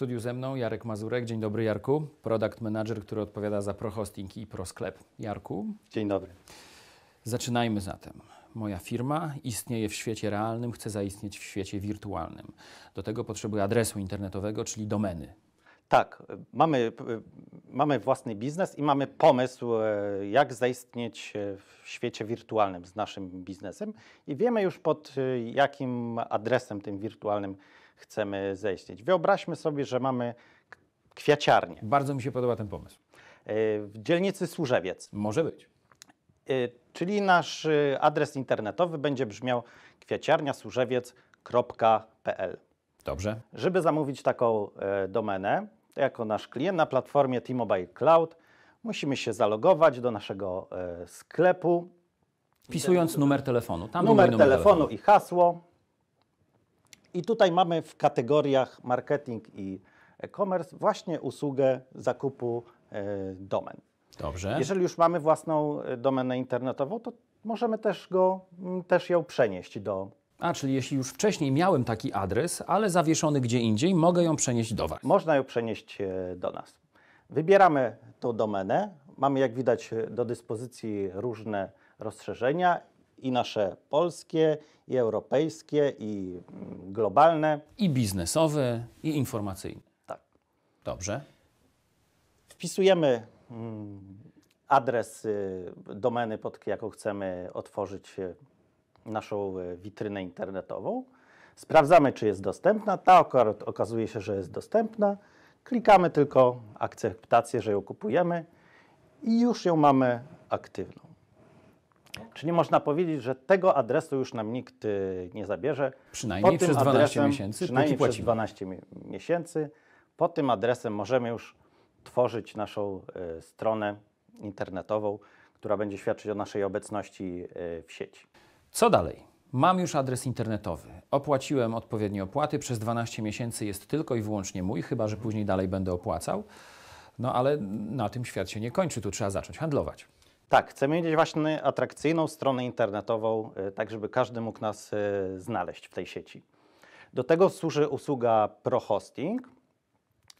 studiu ze mną Jarek Mazurek. Dzień dobry, Jarku. Product manager, który odpowiada za ProHosting i ProSklep. Jarku. Dzień dobry. Zaczynajmy zatem. Moja firma istnieje w świecie realnym, chce zaistnieć w świecie wirtualnym. Do tego potrzebuję adresu internetowego, czyli domeny. Tak, mamy, mamy własny biznes i mamy pomysł, e, jak zaistnieć e, w świecie wirtualnym z naszym biznesem i wiemy już pod e, jakim adresem tym wirtualnym chcemy zaistnieć. Wyobraźmy sobie, że mamy kwiaciarnię. Bardzo mi się podoba ten pomysł. W dzielnicy Służewiec. Może być. Czyli nasz adres internetowy będzie brzmiał kwiaciarniasłużewiec.pl. Dobrze. Żeby zamówić taką domenę, jako nasz klient na platformie T-Mobile Cloud. Musimy się zalogować do naszego e, sklepu. Wpisując numer telefonu. Tam numer, numer telefonu, i hasło. I tutaj mamy w kategoriach marketing i e-commerce właśnie usługę zakupu e, domen. Dobrze. Jeżeli już mamy własną e, domenę internetową, to możemy też, go, też ją przenieść do a, czyli jeśli już wcześniej miałem taki adres, ale zawieszony gdzie indziej, mogę ją przenieść do Was. Można ją przenieść e, do nas. Wybieramy tą domenę. Mamy, jak widać, e, do dyspozycji różne rozszerzenia i nasze polskie, i europejskie, i mm, globalne. I biznesowe, i informacyjne. Tak. Dobrze. Wpisujemy mm, adres e, domeny, pod jaką chcemy otworzyć naszą e, witrynę internetową. Sprawdzamy, czy jest dostępna. Ta okazuje się, że jest dostępna. Klikamy tylko akceptację, że ją kupujemy i już ją mamy aktywną. Czyli można powiedzieć, że tego adresu już nam nikt e, nie zabierze. Przynajmniej przez 12 adresem, miesięcy. Przynajmniej przez 12 miesięcy. Po tym adresem możemy już tworzyć naszą e, stronę internetową, która będzie świadczyć o naszej obecności w sieci. Co dalej? Mam już adres internetowy. Opłaciłem odpowiednie opłaty. Przez 12 miesięcy jest tylko i wyłącznie mój, chyba że później dalej będę opłacał. No ale na tym świat się nie kończy, tu trzeba zacząć handlować. Tak, chcemy mieć właśnie atrakcyjną stronę internetową, y, tak żeby każdy mógł nas y, znaleźć w tej sieci. Do tego służy usługa ProHosting.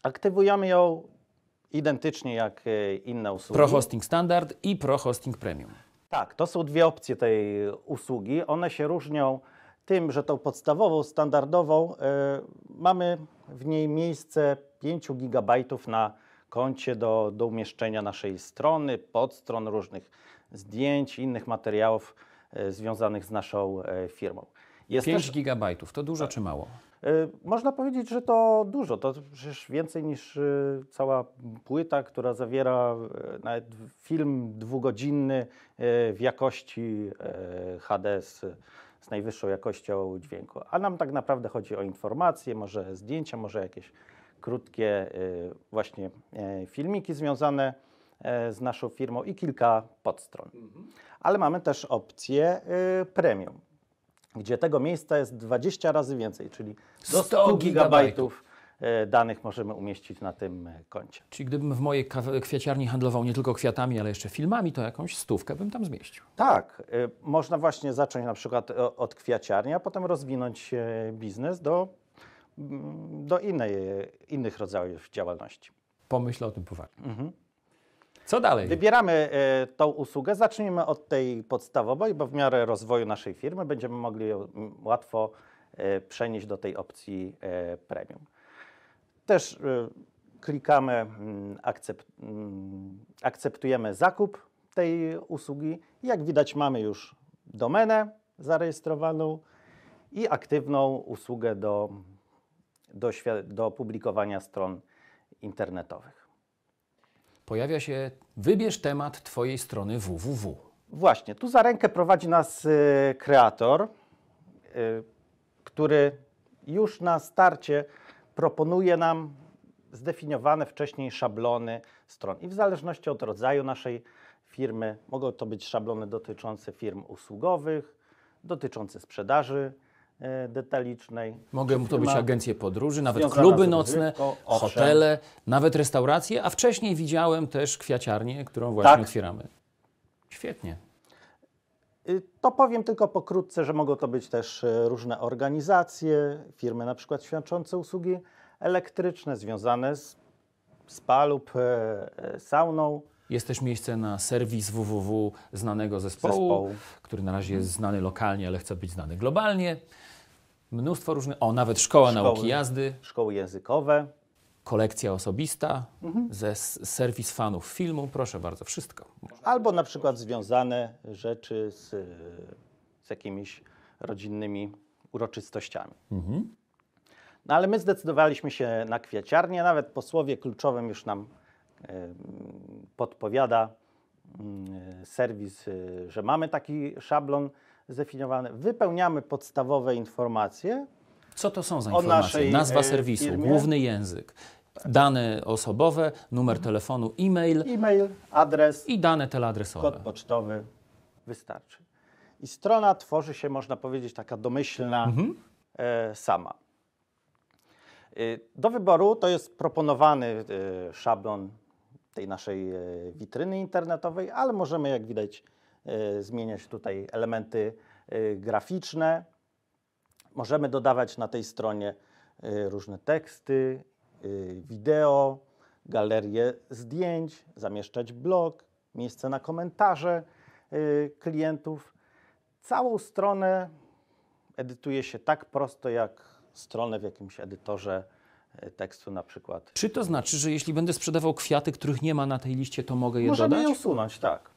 Aktywujemy ją identycznie jak y, inne usługi. ProHosting Standard i ProHosting Premium. Tak, to są dwie opcje tej usługi. One się różnią tym, że tą podstawową, standardową y, mamy w niej miejsce 5 GB na koncie do, do umieszczenia naszej strony, podstron różnych zdjęć, innych materiałów y, związanych z naszą y, firmą. Jest 5 też... gigabajtów, to dużo tak. czy mało? Y, można powiedzieć, że to dużo. To przecież więcej niż y, cała płyta, która zawiera y, nawet film dwugodzinny w jakości HD z, z najwyższą jakością dźwięku. A nam tak naprawdę chodzi o informacje, może zdjęcia, może jakieś krótkie właśnie filmiki związane z naszą firmą i kilka podstron. Mhm. Ale mamy też opcję premium gdzie tego miejsca jest 20 razy więcej, czyli do 100 gigabajtów e, danych możemy umieścić na tym e, koncie. Czyli gdybym w mojej kwiaciarni handlował nie tylko kwiatami, ale jeszcze filmami, to jakąś stówkę bym tam zmieścił. Tak, e, można właśnie zacząć na przykład od kwiaciarni, a potem rozwinąć biznes do, do innej, innych rodzajów działalności. Pomyśl o tym poważnie. Mhm. Co dalej? Wybieramy e, tą usługę. Zacznijmy od tej podstawowej, bo w miarę rozwoju naszej firmy będziemy mogli ją łatwo y, przenieść do tej opcji e, premium. Też klikamy, mm, akcept, mm, akceptujemy zakup tej usługi. Jak widać, mamy już domenę zarejestrowaną i aktywną usługę do, do, do publikowania stron internetowych pojawia się wybierz temat Twojej strony www. Właśnie, tu za rękę prowadzi nas y, kreator, y, który już na starcie proponuje nam zdefiniowane wcześniej szablony stron. I w zależności od rodzaju naszej firmy, mogą to być szablony dotyczące firm usługowych, dotyczące sprzedaży, E, detalicznej. Mogą to być agencje podróży, nawet kluby nocne, hotele, nawet restauracje, a wcześniej widziałem też kwiaciarnię, którą właśnie tak. otwieramy. Świetnie. Y, to powiem tylko pokrótce, że mogą to być też e, różne organizacje, firmy na przykład świadczące usługi elektryczne związane z spa lub e, sauną. Jest też miejsce na serwis www znanego zespołu, zespołu, który na razie jest znany lokalnie, ale chce być znany globalnie. Mnóstwo różnych, o nawet szkoła szkoły, nauki jazdy. Szkoły językowe. Kolekcja osobista, mhm. ze serwis fanów filmu, proszę bardzo, wszystko. Albo na przykład związane rzeczy z, z jakimiś rodzinnymi uroczystościami. Mhm. No ale my zdecydowaliśmy się na kwiaciarnię, nawet po słowie kluczowym już nam podpowiada mm, serwis, y, że mamy taki szablon zdefiniowane. Wypełniamy podstawowe informacje. Co to są za informacje? Nazwa e, serwisu, firmie. główny język, dane osobowe, numer telefonu, e-mail. E-mail, adres. I dane teleadresowe. Kod pocztowy wystarczy. I strona tworzy się, można powiedzieć, taka domyślna mhm. E, sama. E, do wyboru to jest proponowany szablon tej naszej witryny internetowej, ale możemy, jak widać, Y, zmienia się tutaj elementy y, graficzne. Możemy dodawać na tej stronie y, różne teksty, wideo, galerie zdjęć, zamieszczać blog, miejsce na komentarze klientów. Całą stronę edytuje się tak prosto jak stronę w jakimś edytorze tekstu na przykład. Czy to znaczy, że jeśli będę sprzedawał kwiaty, których nie ma na tej liście, to mogę je Możemy dodać? Możemy je usunąć, tak.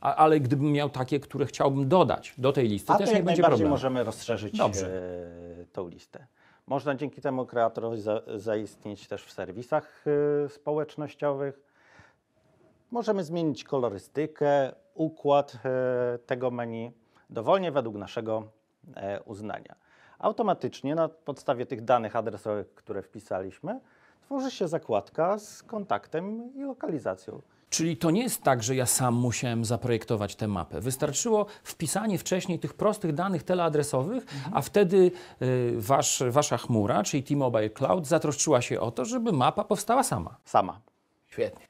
A, ale gdybym miał takie, które chciałbym dodać do tej listy, A też nie będzie problemu. możemy rozszerzyć Dobrze. E, tą listę. Można dzięki temu kreatorowi za, zaistnieć też w serwisach e, społecznościowych. Możemy zmienić kolorystykę, układ e, tego menu dowolnie według naszego uznania. Automatycznie na podstawie tych danych adresowych, które wpisaliśmy, tworzy się zakładka z kontaktem i lokalizacją. Czyli to nie jest tak, że ja sam musiałem zaprojektować tę mapę. Wystarczyło wpisanie wcześniej tych prostych danych teleadresowych, mhm. a wtedy y, wasz, wasza chmura, czyli T-Mobile Cloud, zatroszczyła się o to, żeby mapa powstała sama. Sama. Świetnie.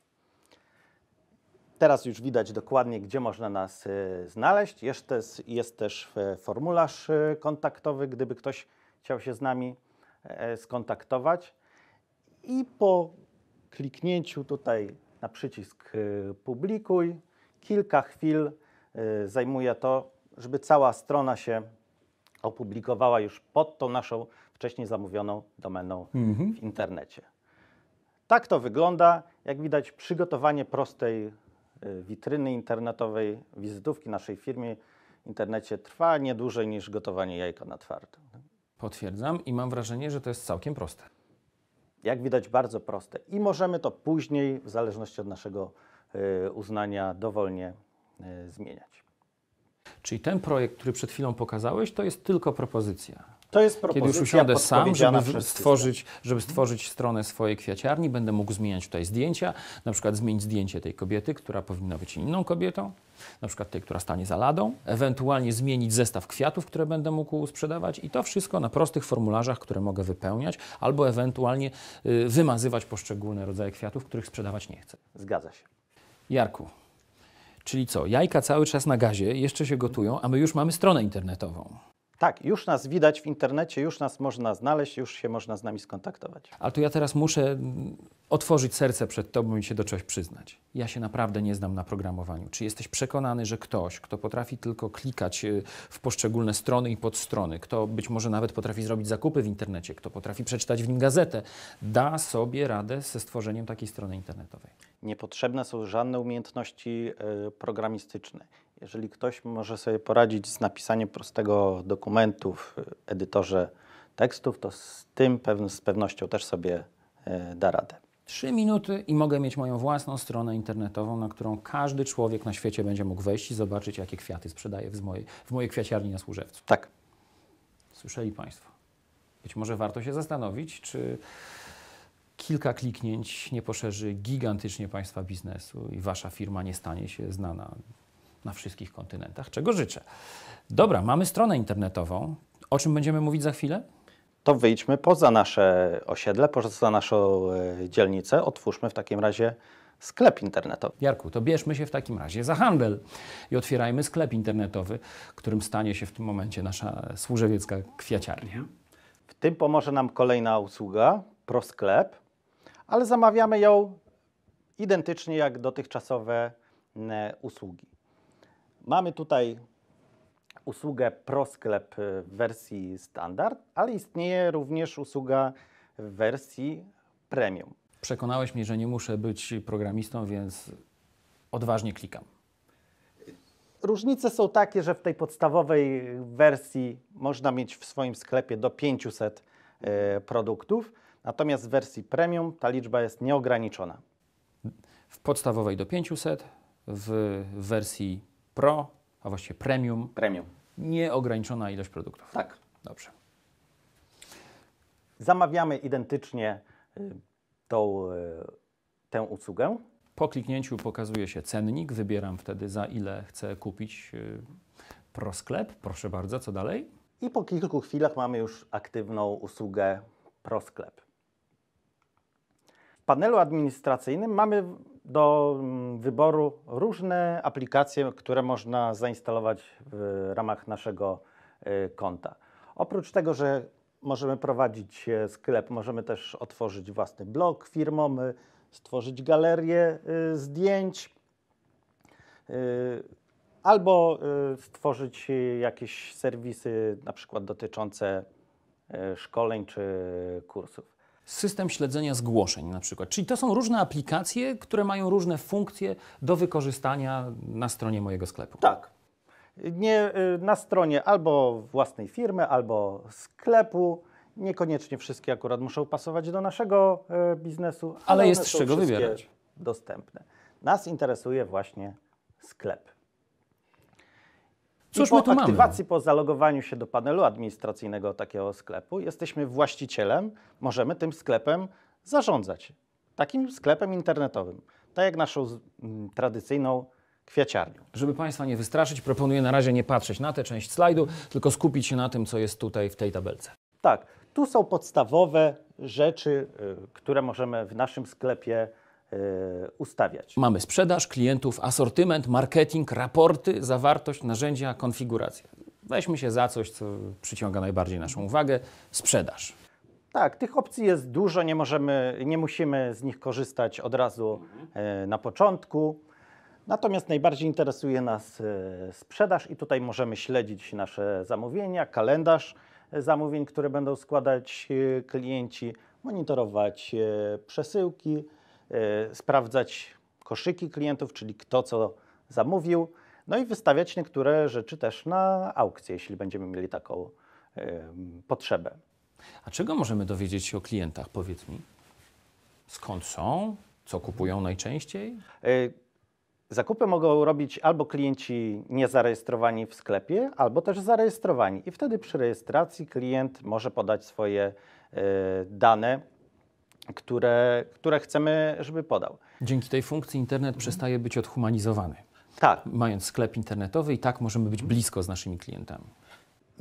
Teraz już widać dokładnie, gdzie można nas y, znaleźć. Jest, jest też y, formularz y, kontaktowy, gdyby ktoś chciał się z nami e, skontaktować. I po kliknięciu tutaj na przycisk y, publikuj. Kilka chwil y, zajmuje to, żeby cała strona się opublikowała już pod tą naszą wcześniej zamówioną domeną mhm. w internecie. Tak to wygląda. Jak widać, przygotowanie prostej y, witryny internetowej, wizytówki naszej firmy w internecie trwa nie dłużej niż gotowanie jajka na twardo. Potwierdzam i mam wrażenie, że to jest całkiem proste jak widać bardzo proste i możemy to później w zależności od naszego y, uznania dowolnie y, zmieniać. Czyli ten projekt, który przed chwilą pokazałeś, to jest tylko propozycja. To jest propozycja Kiedy już usiądę sam, żeby stworzyć, żeby stworzyć stronę swojej kwiaciarni, będę mógł zmieniać tutaj zdjęcia, na przykład zmienić zdjęcie tej kobiety, która powinna być inną kobietą, na przykład tej, która stanie za ladą, ewentualnie zmienić zestaw kwiatów, które będę mógł sprzedawać i to wszystko na prostych formularzach, które mogę wypełniać, albo ewentualnie y, wymazywać poszczególne rodzaje kwiatów, których sprzedawać nie chcę. Zgadza się. Jarku, czyli co, jajka cały czas na gazie, jeszcze się gotują, a my już mamy stronę internetową. Tak, już nas widać w internecie, już nas można znaleźć, już się można z nami skontaktować. Ale tu ja teraz muszę mm, otworzyć serce przed Tobą i się do czegoś przyznać. Ja się naprawdę nie znam na programowaniu. Czy jesteś przekonany, że ktoś, kto potrafi tylko klikać y, w poszczególne strony i podstrony, kto być może nawet potrafi zrobić zakupy w internecie, kto potrafi przeczytać w nim gazetę, da sobie radę ze stworzeniem takiej strony internetowej? Niepotrzebne są żadne umiejętności y, programistyczne. Jeżeli ktoś może sobie poradzić z napisaniem prostego dokumentu w edytorze tekstów, to z tym z pewnością też sobie e, da radę. Trzy minuty i mogę mieć moją własną stronę internetową, na którą każdy człowiek na świecie będzie mógł wejść i zobaczyć, jakie kwiaty sprzedaję w mojej, w mojej kwiaciarni na Służewcu. Tak. Słyszeli Państwo. Być może warto się zastanowić, czy kilka kliknięć nie poszerzy gigantycznie Państwa biznesu i Wasza firma nie stanie się znana na wszystkich kontynentach, czego życzę. Dobra, mamy stronę internetową. O czym będziemy mówić za chwilę? To wyjdźmy poza nasze osiedle, poza naszą e, dzielnicę. Otwórzmy w takim razie sklep internetowy. Jarku, to bierzmy się w takim razie za handel i otwierajmy sklep internetowy, którym stanie się w tym momencie nasza służewiecka kwiaciarnia. W tym pomoże nam kolejna usługa, prosklep, ale zamawiamy ją identycznie jak dotychczasowe e, usługi. Mamy tutaj usługę ProSklep w wersji standard, ale istnieje również usługa w wersji premium. Przekonałeś mnie, że nie muszę być programistą, więc odważnie klikam. Różnice są takie, że w tej podstawowej wersji można mieć w swoim sklepie do 500 e, produktów, natomiast w wersji premium ta liczba jest nieograniczona. W podstawowej do 500, w wersji Pro, a właściwie Premium. Premium. Nieograniczona ilość produktów. Tak. Dobrze. Zamawiamy identycznie y, tą, y, tę usługę. Po kliknięciu pokazuje się cennik, wybieram wtedy za ile chcę kupić y, Pro Sklep. Proszę bardzo, co dalej? I po kilku chwilach mamy już aktywną usługę Pro Sklep. W panelu administracyjnym mamy do mm, wyboru różne aplikacje, które można zainstalować w ramach naszego y, konta. Oprócz tego, że możemy prowadzić e, sklep, możemy też otworzyć własny blog firmom, stworzyć galerię y, zdjęć y, albo stworzyć jakieś serwisy, na przykład dotyczące szkoleń czy kursów system śledzenia zgłoszeń na przykład. Czyli to są różne aplikacje, które mają różne funkcje do wykorzystania na stronie mojego sklepu. Tak. Nie y, na stronie albo własnej firmy, albo sklepu. Niekoniecznie wszystkie akurat muszą pasować do naszego y, biznesu, ale, ale jest z czego wybierać. Dostępne. Nas interesuje właśnie sklep. Cóż I po my tu aktywacji, mamy? po zalogowaniu się do panelu administracyjnego takiego sklepu, jesteśmy właścicielem, możemy tym sklepem zarządzać. Takim sklepem internetowym. Tak jak naszą mm, tradycyjną kwiaciarnią. Żeby Państwa nie wystraszyć, proponuję na razie nie patrzeć na tę część slajdu, tylko skupić się na tym, co jest tutaj w tej tabelce. Tak, tu są podstawowe rzeczy, y, które możemy w naszym sklepie E, ustawiać. Mamy sprzedaż, klientów, asortyment, marketing, raporty, zawartość, narzędzia, konfigurację. Weźmy się za coś, co przyciąga najbardziej naszą uwagę sprzedaż. Tak, tych opcji jest dużo, nie, możemy, nie musimy z nich korzystać od razu e, na początku. Natomiast najbardziej interesuje nas e, sprzedaż i tutaj możemy śledzić nasze zamówienia, kalendarz zamówień, które będą składać klienci, monitorować przesyłki, Y, sprawdzać koszyki klientów, czyli kto co zamówił, no i wystawiać niektóre rzeczy też na aukcję, jeśli będziemy mieli taką y, potrzebę. A czego możemy dowiedzieć się o klientach, powiedz mi? Skąd są? Co kupują najczęściej? Y, zakupy mogą robić albo klienci niezarejestrowani w sklepie, albo też zarejestrowani. I wtedy przy rejestracji klient może podać swoje dane które, które chcemy, żeby podał. Dzięki tej funkcji internet przestaje być odhumanizowany. Tak. Mając sklep internetowy i tak możemy być blisko z naszymi klientami.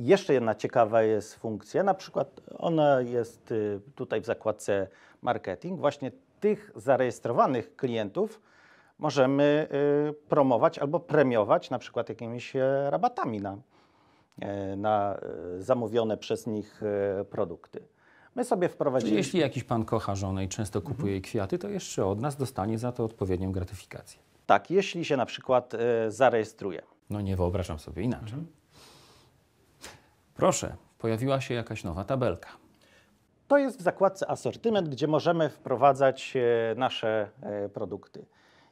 Jeszcze jedna ciekawa jest funkcja, na przykład ona jest y, tutaj w zakładce marketing. Właśnie tych zarejestrowanych klientów możemy y, promować albo premiować na przykład jakimiś e, rabatami na, e, na e, zamówione przez nich produkty. My sobie wprowadziliśmy. Jeśli jakiś pan kocha żonę i często mhm. kupuje jej kwiaty, to jeszcze od nas dostanie za to odpowiednią gratyfikację. Tak, jeśli się na przykład y, zarejestruje. No nie wyobrażam sobie inaczej. Mhm. Proszę, pojawiła się jakaś nowa tabelka. To jest w zakładce asortyment, gdzie możemy wprowadzać e, nasze e, produkty.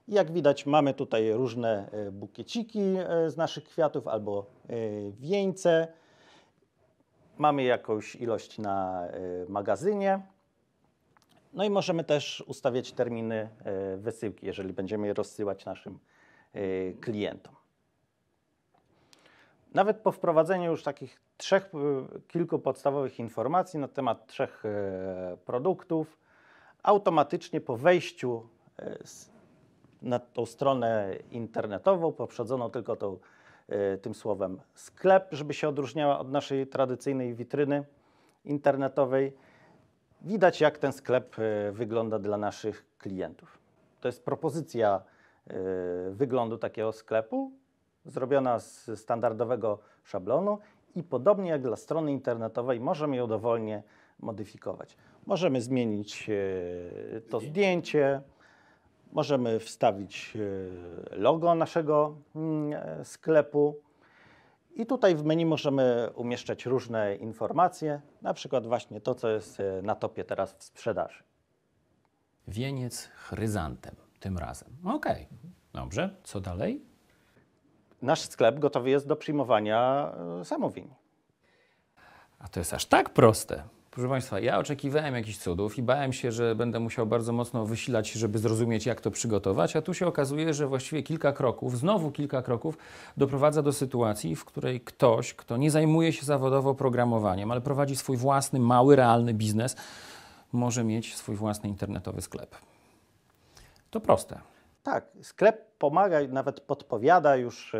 jak widać, mamy tutaj różne bukieciki z naszych kwiatów albo wieńce. Mamy jakąś ilość na y, magazynie. No i możemy też ustawiać terminy y, wysyłki, jeżeli będziemy je rozsyłać naszym y, klientom. Nawet po wprowadzeniu już takich trzech, kilku podstawowych informacji na temat trzech produktów, automatycznie po wejściu na tą stronę internetową, poprzedzoną tylko tą E, tym słowem. Sklep, żeby się odróżniała od naszej tradycyjnej witryny internetowej. Widać, jak ten sklep e, wygląda dla naszych klientów. To jest propozycja e, wyglądu takiego sklepu, zrobiona z standardowego szablonu i podobnie jak dla strony internetowej, możemy ją dowolnie modyfikować. Możemy zmienić to zdjęcie, Możemy wstawić e, logo naszego mm, e, sklepu. I tutaj w menu możemy umieszczać różne informacje, na przykład właśnie to, co jest e, na topie teraz w sprzedaży. Wieniec chryzantem tym razem. Okej, okay. dobrze. Co dalej? Nasz sklep gotowy jest do przyjmowania zamówień. A to jest aż tak proste. Proszę Państwa, ja oczekiwałem jakichś cudów i bałem się, że będę musiał bardzo mocno wysilać, żeby zrozumieć, jak to przygotować, a tu się okazuje, że właściwie kilka kroków, znowu kilka kroków, doprowadza do sytuacji, w której ktoś, kto nie zajmuje się zawodowo programowaniem, ale prowadzi swój własny, mały, realny biznes, może mieć swój własny internetowy sklep. To proste. Tak, sklep pomaga, nawet podpowiada już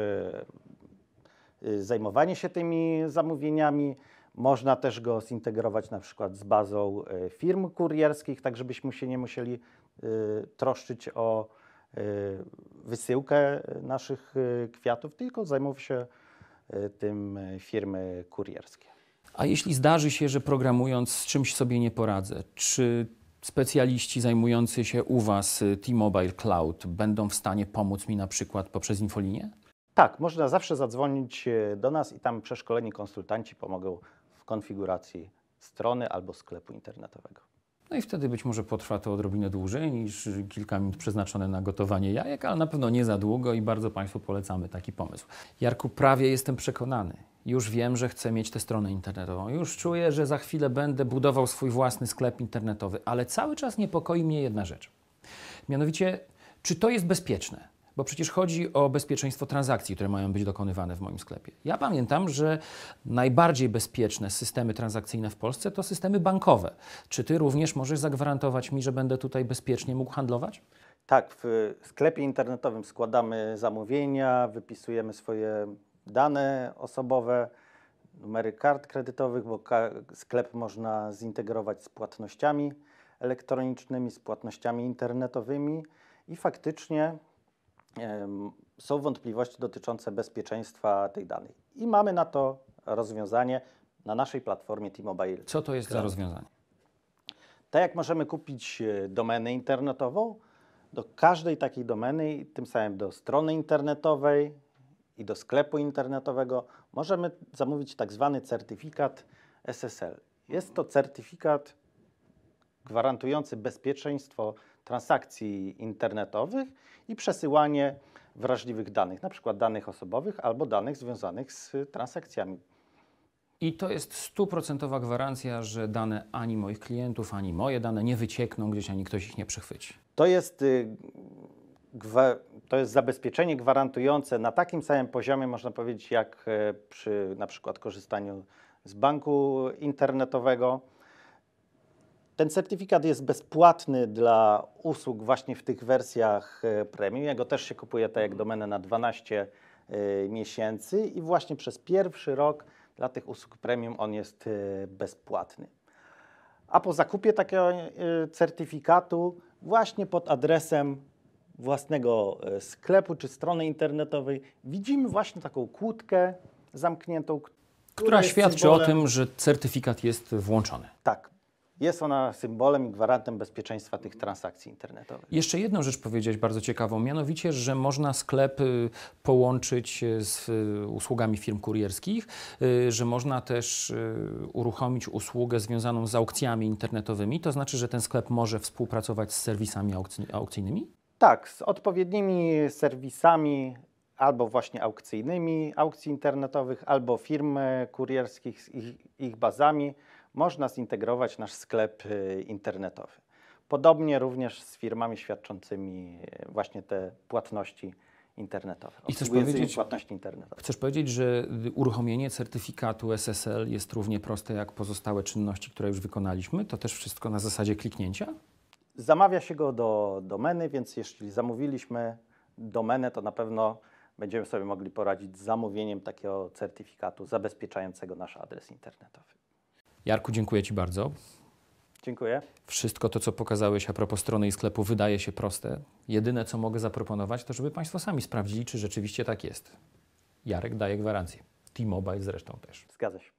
yy, yy, zajmowanie się tymi zamówieniami. Można też go zintegrować na przykład z bazą e, firm kurierskich, tak żebyśmy się nie musieli e, troszczyć o e, wysyłkę naszych kwiatów, tylko zajmą się tym firmy kurierskie. A jeśli zdarzy się, że programując z czymś sobie nie poradzę, czy specjaliści zajmujący się u Was T-Mobile Cloud będą w stanie pomóc mi na przykład poprzez infolinię? Tak, można zawsze zadzwonić do nas i tam przeszkoleni konsultanci pomogą konfiguracji strony albo sklepu internetowego. No i wtedy być może potrwa to odrobinę dłużej niż kilka minut przeznaczone na gotowanie jajek, ale na pewno nie za długo i bardzo Państwu polecamy taki pomysł. Jarku, prawie jestem przekonany. Już wiem, że chcę mieć tę stronę internetową. Już czuję, że za chwilę będę budował swój własny sklep internetowy, ale cały czas niepokoi mnie jedna rzecz. Mianowicie, czy to jest bezpieczne? Bo przecież chodzi o bezpieczeństwo transakcji, które mają być dokonywane w moim sklepie. Ja pamiętam, że najbardziej bezpieczne systemy transakcyjne w Polsce to systemy bankowe. Czy ty również możesz zagwarantować mi, że będę tutaj bezpiecznie mógł handlować? Tak, w sklepie internetowym składamy zamówienia, wypisujemy swoje dane osobowe, numery kart kredytowych, bo sklep można zintegrować z płatnościami elektronicznymi, z płatnościami internetowymi i faktycznie są wątpliwości dotyczące bezpieczeństwa tych danych. I mamy na to rozwiązanie na naszej platformie T-Mobile. Co to jest za rozwiązanie? Tak jak możemy kupić e, domenę internetową, do każdej takiej domeny, tym samym do strony internetowej i do sklepu internetowego, możemy zamówić tak zwany certyfikat SSL. Jest to certyfikat gwarantujący bezpieczeństwo transakcji internetowych i przesyłanie wrażliwych danych, na przykład danych osobowych albo danych związanych z transakcjami. I to jest stuprocentowa gwarancja, że dane ani moich klientów, ani moje dane nie wyciekną gdzieś, ani ktoś ich nie przechwyci. To jest, y, to jest zabezpieczenie gwarantujące na takim samym poziomie, można powiedzieć, jak y, przy na przykład korzystaniu z banku internetowego ten certyfikat jest bezpłatny dla usług właśnie w tych wersjach e, premium. Ja go też się kupuje tak jak mhm. domenę na 12 e, miesięcy i właśnie przez pierwszy rok dla tych usług premium on jest e, bezpłatny. A po zakupie takiego certyfikatu właśnie pod adresem własnego sklepu czy strony internetowej widzimy właśnie taką kłódkę zamkniętą, która, świadczy symbolem. o tym, że certyfikat jest włączony. Tak, jest ona symbolem i gwarantem bezpieczeństwa tych transakcji internetowych. Jeszcze jedną rzecz powiedzieć bardzo ciekawą, mianowicie, że można sklep y, połączyć y, z y, usługami firm kurierskich, że można też uruchomić usługę związaną z aukcjami internetowymi. To znaczy, że ten sklep może współpracować z serwisami aukcyjnymi? Tak, z odpowiednimi serwisami albo właśnie aukcyjnymi aukcji internetowych, albo firm kurierskich z ich, ich bazami można zintegrować nasz sklep y, internetowy. Podobnie również z firmami świadczącymi y, właśnie te płatności internetowe. I chcesz powiedzieć, płatności internetowe. Chcesz powiedzieć, że uruchomienie certyfikatu SSL jest równie proste jak pozostałe czynności, które już wykonaliśmy? To też wszystko na zasadzie kliknięcia? Zamawia się go do domeny, więc jeśli zamówiliśmy domenę, to na pewno będziemy sobie mogli poradzić z zamówieniem takiego certyfikatu zabezpieczającego nasz adres internetowy. Jarku, dziękuję Ci bardzo. Dziękuję. Wszystko to, co pokazałeś a propos strony i sklepu, wydaje się proste. Jedyne, co mogę zaproponować, to żeby Państwo sami sprawdzili, czy rzeczywiście tak jest. Jarek daje gwarancję. T-Mobile zresztą też. Zgadza się.